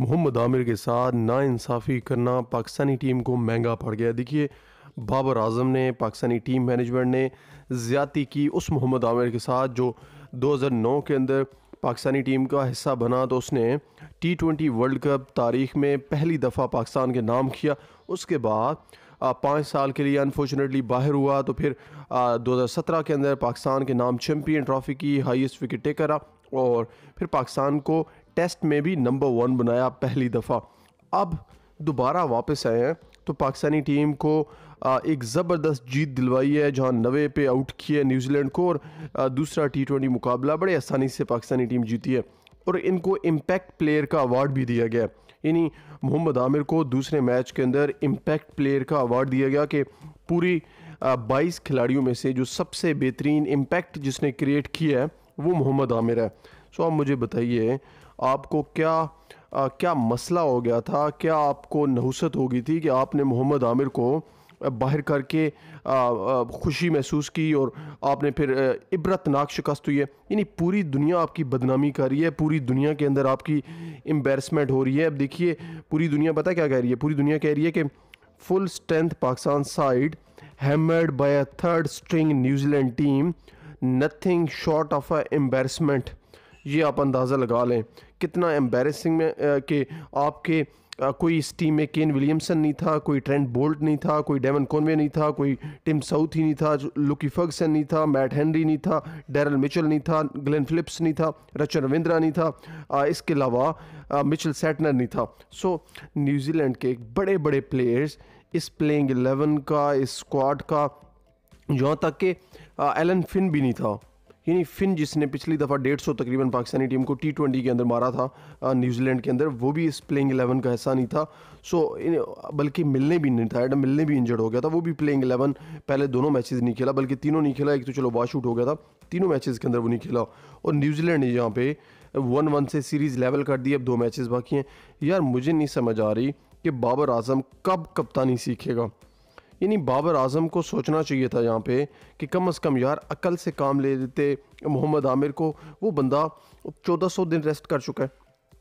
मोहम्मद आमिर के साथ नाानसाफ़ी करना पाकिस्तानी टीम को महंगा पड़ गया देखिए बाबर आजम ने पाकिस्तानी टीम मैनेजमेंट ने ज़्यादती की उस मोहम्मद आमिर के साथ जो 2009 के अंदर पाकिस्तानी टीम का हिस्सा बना तो उसने टी ट्वेंटी वर्ल्ड कप तारीख में पहली दफ़ा पाकिस्तान के नाम किया उसके बाद पाँच साल के लिए अनफॉर्चुनेटली बाहर हुआ तो फिर दो हज़ार सत्रह के अंदर पाकिस्तान के नाम चैम्पियन ट्रॉफी की हाईएस्ट विकेट टेकर और फिर पाकिस्तान को टेस्ट में भी नंबर वन बनाया पहली दफ़ा अब दोबारा वापस आए हैं तो पाकिस्तानी टीम को एक ज़बरदस्त जीत दिलवाई है जहां नवे पे आउट किए न्यूजीलैंड को और दूसरा टी ट्वेंटी मुकाबला बड़े आसानी से पाकिस्तानी टीम जीती है और इनको इम्पैक्ट प्लेयर का अवार्ड भी दिया गया यानी मोहम्मद आमिर को दूसरे मैच के अंदर इम्पैक्ट प्लेयर का अवार्ड दिया गया कि पूरी बाईस खिलाड़ियों में से जो सबसे बेहतरीन इम्पैक्ट जिसने क्रिएट किया है वो मोहम्मद आमिर है सो आप मुझे बताइए आपको क्या आ, क्या मसला हो गया था क्या आपको नहुसत हो गई थी कि आपने मोहम्मद आमिर को बाहर करके खुशी महसूस की और आपने फिर इबरतनाक शिकस्त हुई है यानी पूरी दुनिया आपकी बदनामी कर रही है पूरी दुनिया के अंदर आपकी एम्बेरसमेंट हो रही है अब देखिए पूरी दुनिया पता क्या कह रही है पूरी दुनिया कह रही है कि full strength Pakistan side hammered by a third string New Zealand team nothing short of a embarrassment ये आप अंदाज़ा लगा लें कितना एम्बेसिंग में कि आपके आ, कोई इस टीम में केन विलियमसन नहीं था कोई ट्रेंट बोल्ट नहीं था कोई डेवन कॉनवे नहीं था कोई टिम साउथ ही नहीं था लुकी फर्गसन नहीं था मैट हेनरी नहीं था डेरल मिचल नहीं था ग्लेन फिलिप्स नहीं था रचन रविंद्रा नहीं था आ, इसके अलावा मिचल सेटनर नहीं था सो न्यूजीलैंड के बड़े बड़े प्लेयर्स इस प्लेइंग एलेवन का इस स्क्वाड का यहाँ तक कि एलन फिन भी नहीं था यानी फिन जिसने पिछली दफ़ा डेढ़ सौ तकरीबन पाकिस्तानी टीम को टी ट्वेंटी के अंदर मारा था न्यूजीलैंड के अंदर वो भी इस प्लेइंग एलेवन का हिस्सा नहीं था सो बल्कि मिलने भी नहीं था एडम मिलने भी इंजर्ड हो गया था वो भी प्लेइंग एलेवन पहले दोनों मैचेस नहीं खेला बल्कि तीनों नहीं खेला एक तो चलो वाश आउट हो गया था तीनों मैचेज़ के अंदर वो नहीं खेला और न्यूजीलैंड ने यहाँ पे वन वन से सीरीज़ लेवल कर दी अब दो मैचेज़ बाकी हैं यार मुझे नहीं समझ आ रही कि बाबर आजम कब कप्तानी सीखेगा यानी बाबर आजम को सोचना चाहिए था यहाँ पे कि कम अज़ कम यार अकल से काम ले लेते मोहम्मद आमिर को वो बंदा चौदह सौ दिन रेस्ट कर चुका है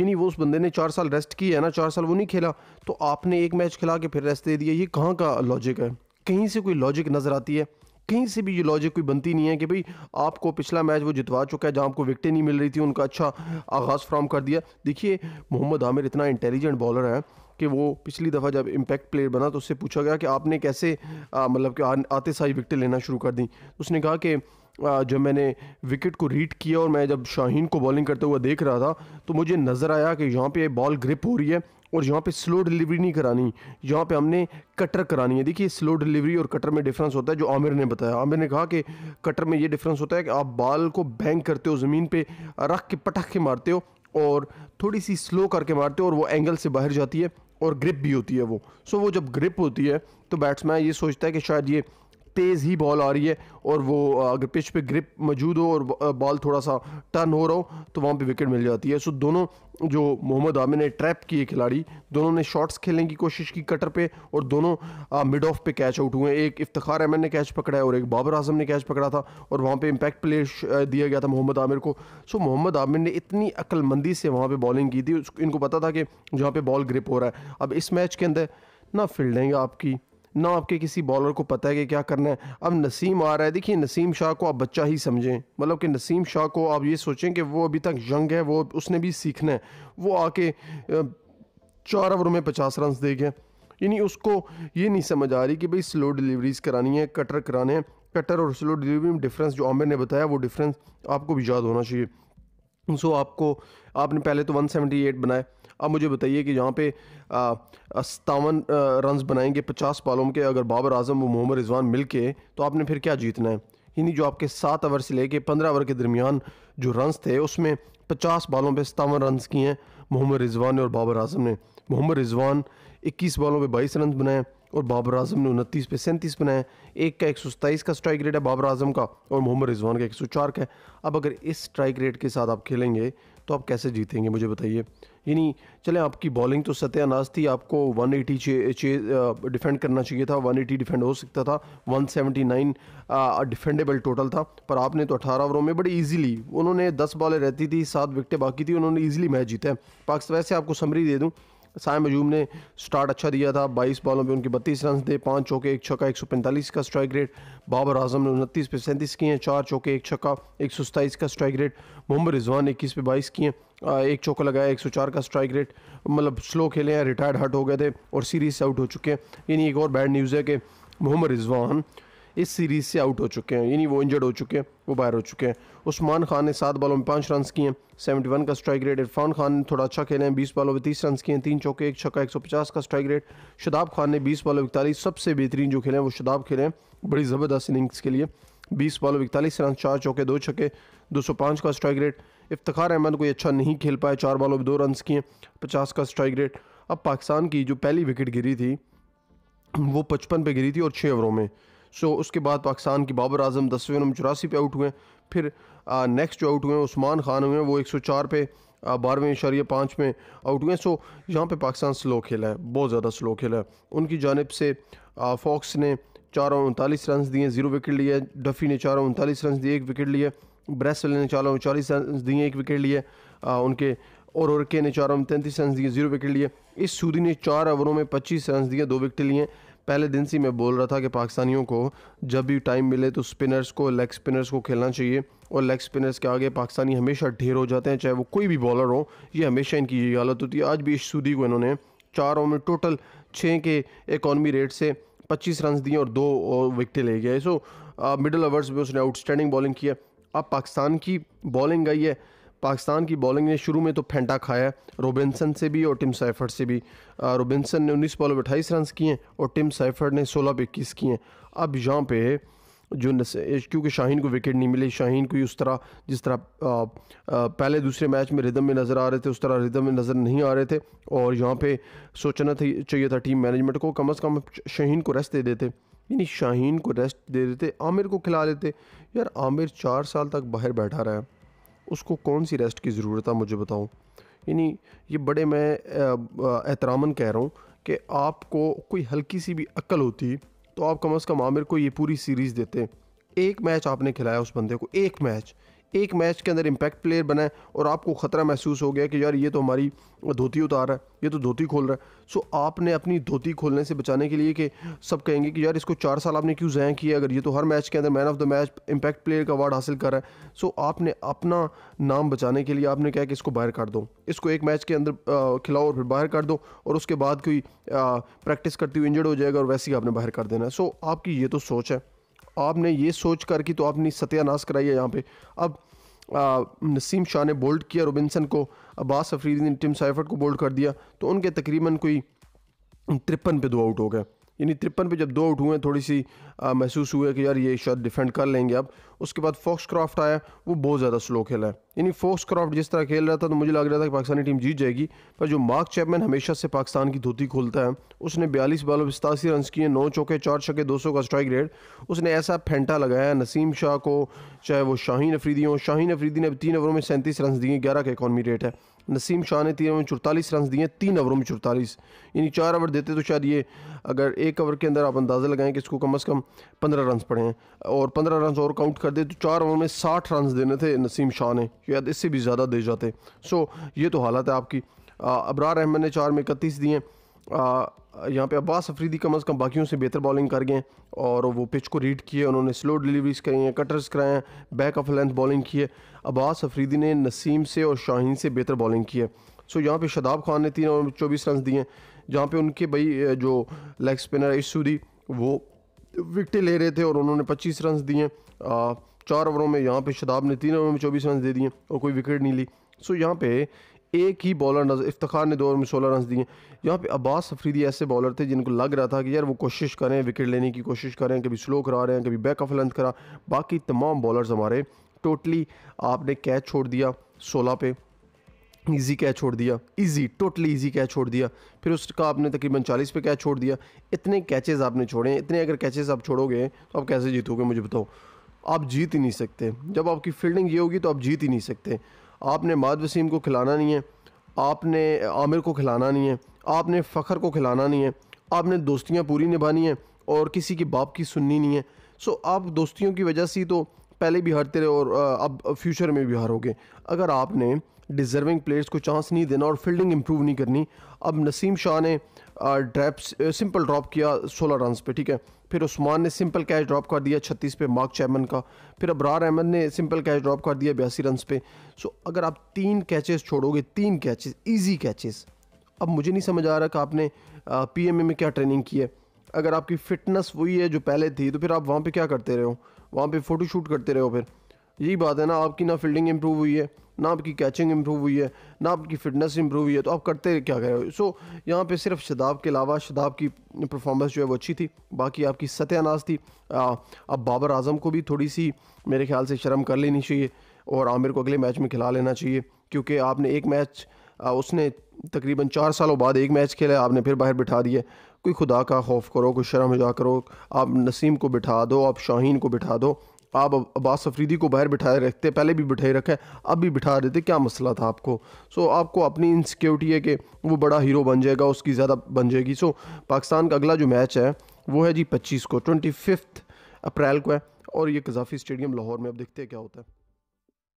यानी वो उस बंदे ने चार साल रेस्ट की है ना चार साल वो नहीं खेला तो आपने एक मैच खिला के फिर रेस्ट दे दिया ये कहाँ का लॉजिक है कहीं से कोई लॉजिक नज़र आती है कहीं से भी ये लॉजिक कोई बनती नहीं है कि भाई आपको पिछला मैच वो जितवा चुका है जहाँ आपको विकटें नहीं मिल रही थी उनका अच्छा आगाज़ फ्राम कर दिया देखिए मोहम्मद आमिर इतना इंटेलिजेंट बॉलर है कि वो पिछली दफ़ा जब इम्पैक्ट प्लेयर बना तो उससे पूछा गया कि आपने कैसे मतलब कि आते सारी विकटें लेना शुरू कर दी उसने कहा कि जब मैंने विकेट को रीड किया और मैं जब शाहीन को बॉलिंग करते हुए देख रहा था तो मुझे नज़र आया कि यहाँ पे बॉल ग्रिप हो रही है और यहाँ पे स्लो डिलीवरी नहीं करानी यहाँ पे हमने कटर करानी है देखिए स्लो डिलीवरी और कटर में डिफरेंस होता है जो आमिर ने बताया आमिर ने कहा कि कटर में ये डिफरेंस होता है कि आप बाल को बैंक करते हो ज़मीन पे रख के पटक के मारते हो और थोड़ी सी स्लो करके मारते हो और वो एंगल से बाहर जाती है और ग्रिप भी होती है वो सो वो जब ग्रिप होती है तो बैट्समैन ये सोचता है कि शायद ये तेज़ ही बॉल आ रही है और वो अगर पिच पे ग्रिप मौजूद हो और बॉल थोड़ा सा टर्न हो रहा हो तो वहाँ पे विकेट मिल जाती है सो दोनों जो मोहम्मद आमिर ने ट्रैप किए खिलाड़ी दोनों ने शॉट्स खेलने की कोशिश की कटर पे और दोनों मिड ऑफ पे कैच आउट हुए एक इफ्तार अहमद ने कैच पकड़ा है और एक बाबर आजम ने कैच पकड़ा था और वहाँ पर इम्पैक्ट प्ले दिया गया था मोहम्मद आमिर को सो मोहम्मद आमिर ने इतनी अक्लमंदी से वहाँ पर बॉलिंग की थी इनको पता था कि जहाँ पर बॉल ग्रिप हो रहा है अब इस मैच के अंदर ना फील्डिंग आपकी ना आपके किसी बॉलर को पता है कि क्या करना है अब नसीम आ रहा है देखिए नसीम शाह को आप बच्चा ही समझें मतलब कि नसीम शाह को आप ये सोचें कि वो अभी तक यंग है वो उसने भी सीखना है वो आके चार ओवर में पचास रन दे गए यानी उसको ये नहीं समझ आ रही कि भाई स्लो डिलीवरीज करानी है कटर कराने हैं कटर और स्लो डिलीवरी में डिफरेंस जो आमिर ने बताया वो डिफरेंस आपको भी याद होना चाहिए सो आपको आपने पहले तो 178 बनाए अब मुझे बताइए कि यहाँ पे सतावन रन बनाएंगे पचास बालों के अगर बाबर आजम व मोहम्मद रिजवान मिल के तो आपने फिर क्या जीतना है यानी जो आपके सात ओवर से लेके पंद्रह ओवर के दरमियान जो रन थे उसमें पचास बालों पे सतावन रन किए हैं मोहम्मद रिजवान ने और बाबर आजम ने मोहम्मद रिजवान इक्कीस बालों पर बाईस रन बनाए और बाबर आजम ने उनतीस पे सैंतीस बनाया एक का एक सौ सत्ताईस का स्ट्राइक रेट है बाबर आजम का और मोहम्मद रिजवान का एक सौ चार का है अब अगर इस स्ट्राइक रेट के साथ आप खेलेंगे तो आप कैसे जीतेंगे मुझे बताइए यानी चलें आपकी बॉलिंग तो सत्यानाश थी आपको 180 एटी चे, चे डिफेंड करना चाहिए था 180 डिफेंड हो सकता था 179 डिफेंडेबल टोटल था पर आपने तो 18 ओवरों में बड़ी इजीली उन्होंने 10 बॉलें रहती थी सात विकटें बाकी थी उन्होंने इजीली मैच जीता है पाकिस्तान वैसे आपको समरी दे दूँ सायम अजूम ने स्टार्ट अच्छा दिया था 22 बॉलों पे उनके 32 रन थे पांच चौके एक छक्का पैंतालीस का स्ट्राइक रेट बाबर आजम ने उनतीस पे सैंतीस किए हैं चार चौके एक छक्का एक का स्ट्राइक रेट मोहम्मद रिजवान इक्कीस पे बाईस किए एक चौका लगाया चार का स्ट्राइक रेट मतलब स्लो खेले हैं रिटायर्ड हट हो गए थे और सीरीज से आउट हो चुके हैं यानी एक और बैड न्यूज़ है कि मोहम्मद रिजवान इस सीरीज़ से आउट हो चुके हैं यानी वो इंजर्ड हो चुके हैं वो बाहर हो चुके हैं उस्मान खान ने सात बालों में पाँच रन किए सेवेंटी वन का स्ट्राइक रेट इरफान खान ने थोड़ा अच्छा खेले हैं बीस बालों में तीस रन किए हैं तीन चौके एक छक्का एक सौ पचास का स्ट्राइक रेट शदाब खान ने बीस बॉलों इकतालीस सबसे बेहतरीन जो खेले हैं वो शदाब खेले हैं बड़ी ज़बरदस्त इनिंग्स के लिए बीस बालों में इकतालीस रन चार चौके दो छक्के दो सौ पाँच का स्ट्राइक रेट इफ्तार अहमद कोई अच्छा नहीं खेल पाए चार बालों में दो रन किए पचास का स्ट्राइक रेट अब पाकिस्तान की जो पहली विकेट गिरी थी वो पचपन पे गिरी थी और छः ओवरों में सो उसके बाद पाकिस्तान के बाबर आजम दसवें नंबर चौरासी पे आउट हुए फिर नेक्स्ट जो आउट हुए उस्मान खान हुए वो एक सौ चार पे बारहवें इशारिया पाँच में आउट हुए सो यहाँ पे पाकिस्तान स्लो खेला है बहुत ज़्यादा स्लो खेला है उनकी जानब से फॉक्स ने चार और उनतालीस रन दिए जीरो विकेट लिए डफ़ी ने चार और उनतालीस रन दिए एक विकेट लिए ब्रेसल ने चार और उनचालीस रन दिए एक विकेट लिए उनके और और के ने चार तैंतीस रन दिए जीरो विकेट लिए इस सूदी ने चार ओवरों में पच्चीस रन दिए दो विकेट लिए पहले दिन से मैं बोल रहा था कि पाकिस्तानियों को जब भी टाइम मिले तो स्पिनर्स को लेग स्पिनर्स को खेलना चाहिए और लेग स्पिनर्स के आगे पाकिस्तानी हमेशा ढेर हो जाते हैं चाहे वो कोई भी बॉलर हो ये हमेशा इनकी यही हालत होती है आज भी इसी को इन्होंने चार ओवर में टोटल छः के इकॉनमी रेट से पच्चीस रन दिए और दो विकटें ले गए सो मिडल ओवर्स में उसने आउटस्टैंडिंग बॉलिंग किया अब पाकिस्तान की बॉलिंग आई है पाकिस्तान की बॉलिंग ने शुरू में तो फेंटा खाया रोबिनसन से भी और टिम साइफर्ड से भी रोबिनसन ने उन्नीस बॉलों पर अट्ठाईस रन किए और टिम साइफर्ड ने सोलह पे इक्कीस किए अब यहाँ पे जो क्योंकि शाहीन को विकेट नहीं मिले शाहीन को उस तरह जिस तरह आ, आ, पहले दूसरे मैच में रिदम में नज़र आ रहे थे उस तरह रिदम में नज़र नहीं आ रहे थे और यहाँ पे सोचना था चाहिए था टीम मैनेजमेंट को कम अज़ कम शाहीन को रेस्ट दे देते यानी शाहीन को रेस्ट दे देते आमिर को खिला लेते यार आमिर चार साल तक बाहर बैठा रहा है उसको कौन सी रेस्ट की ज़रूरत है मुझे बताओ यानी ये बड़े मैं एहतरामन कह रहा हूँ कि आपको कोई हल्की सी भी अक्ल होती तो आप कम अज़ कम आमिर को ये पूरी सीरीज़ देते एक मैच आपने खिलाया उस बंदे को एक मैच एक मैच के अंदर इम्पैक्ट प्लेयर बना है और आपको ख़तरा महसूस हो गया कि यार ये तो हमारी धोती उतार रहा है ये तो धोती खोल रहा है सो आपने अपनी धोती खोलने से बचाने के लिए कि सब कहेंगे कि यार इसको चार साल आपने क्यों ज़ाया किया अगर ये तो हर मैच के अंदर man of the match impact player का अवार्ड हासिल कर रहा है सो आपने अपना नाम बचाने के लिए आपने कहा कि इसको बाहर काट दो इसको एक मैच के अंदर खिलाओ और फिर बाहर काट दो और उसके बाद कोई प्रैक्टिस करती हुई इंजर्ड हो जाएगा और वैसे ही आपने बाहर कर देना है सो आपकी ये तो सोच है आपने ये सोच कर कि तो आपने सत्यानाश कराई है यहाँ पे अब आ, नसीम शाह ने बोल्ड किया रोबिनसन को अब्बास अफरीदी ने टिम साइफर्ट को बोल्ड कर दिया तो उनके तकरीबन कोई तिरपन पे दो आउट हो गए यानी तिरपन पे जब दो आउट हुए थोड़ी सी महसूस हुए कि यार ये शायद डिफेंड कर लेंगे अब उसके बाद फॉक्स क्राफ्ट आया वो बहुत ज़्यादा स्लो खेला है यानी फॉक्स क्राफ्ट जिस तरह खेल रहा था तो मुझे लग रहा था कि पाकिस्तानी टीम जीत जाएगी पर जो मार्क चैपमैन हमेशा से पाकिस्तान की धोती खोलता है उसने बयालीस बालों पर सतासी रन किए नौ चौके चार छके दो का स्ट्राइक रेट उसने ऐसा फेंटा लगाया नसीम शाह को चाहे वो शाहीन अफरीदी हो शाहीन अफरीदी ने तीन ओवरों में सैंतीस रन दिए ग्यारह का इकॉनमी रेट है नसीम शाह ने तीन ओवर में चुड़तालीस रन दिए तीन ओवरों में चुड़तालीस यानी चार ओवर देते तो शायद ये अगर एक ओवर के अंदर आप अंदाज़ा लगाएं कि इसको कम अज़ कम पंद्रह रन पड़े हैं और पंद्रह रन और काउंट कर दे तो चार ओवर में साठ रन देने थे नसीम शाह ने शायद इससे भी ज़्यादा दे जाते सो ये तो हालत है आपकी अबरार अहमद ने चार में इकतीस दिए यहाँ पे अब्बास अफरीदी कम अज़ कम बाकी से बेहतर बॉलिंग कर गए और वो पिच को रीड किए उन्होंने स्लो डिलीवरीज करी हैं कटर्स कराए हैं बैक ऑफ लेंथ बॉलिंग की है अब्बास अफरीदी ने नसीम से और शाहीन से बेहतर बॉलिंग की है सो यहाँ पे शदाब खान ने तीन ओवर चौबीस रन दिए जहाँ पे उनके भाई जो लेग स्पिनर इशूदी वो विकटें ले रहे थे और उन्होंने पच्चीस रन दिए चार ओवरों में यहाँ पर शदाब ने तीन ओवर में चौबीस रन दे दिए और कोई विकेट नहीं ली सो यहाँ पर एक ही बॉलर नजर इफ्तार ने दो ओवर में सोलह रन दिए यहाँ पे अब्बास सफरीदी ऐसे बॉलर थे जिनको लग रहा था कि यार वो कोशिश करें विकेट लेने की कोशिश करें कभी स्लो करा रहे हैं कभी बैक ऑफ लेंथ करा बाकी तमाम बॉलर्स हमारे टोटली आपने कैच छोड़ दिया सोलह पे इजी कैच छोड़ दिया इजी टोटली इजी कैच छोड़ दिया फिर उसका आपने तकरीबन 40 पे कैच छोड़ दिया इतने कैचेस आपने छोड़े इतने अगर कैचेस आप छोड़ोगे तो आप कैसे जीतोगे मुझे बताओ आप जीत ही नहीं सकते जब आपकी फील्डिंग ये होगी तो आप जीत ही नहीं सकते आपने माद वसीम को खिलाना नहीं है आपने आमिर को खिलाना नहीं है आपने फ़खर को खिलाना नहीं है आपने दोस्तियाँ पूरी निभानी हैं और किसी की बाप की सुननी नहीं है सो आप दोस्तियों की वजह से तो पहले भी हारते रहे और अब फ्यूचर में भी हारोगे अगर आपने डिज़र्विंग प्लेयर्स को चांस नहीं देना और फील्डिंग इम्प्रूव नहीं करनी अब नसीम शाह ने ड्रैप सिंपल ड्रॉप किया सोलह रन पे ठीक है फिर उस्मान ने सिंपल कैच ड्रॉप कर दिया छत्तीस पे मार्क चैमन का फिर अबरार अहमद ने सिंपल कैच ड्रॉप कर दिया बयासी रन पे सो अगर आप तीन कैचेस छोड़ोगे तीन कैचेस ईजी कैचेस अब मुझे नहीं समझ आ रहा कि आपने पी में क्या ट्रेनिंग की है अगर आपकी फ़िटनेस वही है जो पहले थी तो फिर आप वहाँ पर क्या करते रहे हो वहाँ पर फ़ोटो शूट करते रहे हो फिर यही बात है ना आपकी ना फील्डिंग इंप्रूव हुई है ना आपकी कैचिंग इंप्रूव हुई है ना आपकी फिटनेस इंप्रूव हुई है तो आप करते क्या रहे हो सो यहाँ पे सिर्फ शदाब के अलावा शदाब की परफॉर्मेंस जो है वो अच्छी थी बाकी आपकी सत्यानाश थी आ, अब बाबर आजम को भी थोड़ी सी मेरे ख्याल से शर्म कर लेनी चाहिए और आमिर को अगले मैच में खिला लेना चाहिए क्योंकि आपने एक मैच आ, उसने तकरीबन चार सालों बाद एक मैच खेला आपने फिर बाहर बिठा दिया कोई खुदा का खौफ करो कोई शर्म जा करो आप नसीम को बिठा दो आप शाहीन को बिठा दो आप अब्बास अफरीदी को बाहर बिठाए रखते पहले भी बिठाए रखा है अब भी बिठा देते क्या मसला था आपको सो आपको अपनी इनसिक्योरिटी है कि वो बड़ा हीरो बन जाएगा उसकी ज़्यादा बन जाएगी सो पाकिस्तान का अगला जो मैच है वो है जी पच्चीस को ट्वेंटी अप्रैल को है और ये कजाफी स्टेडियम लाहौर में अब देखते हैं क्या होता है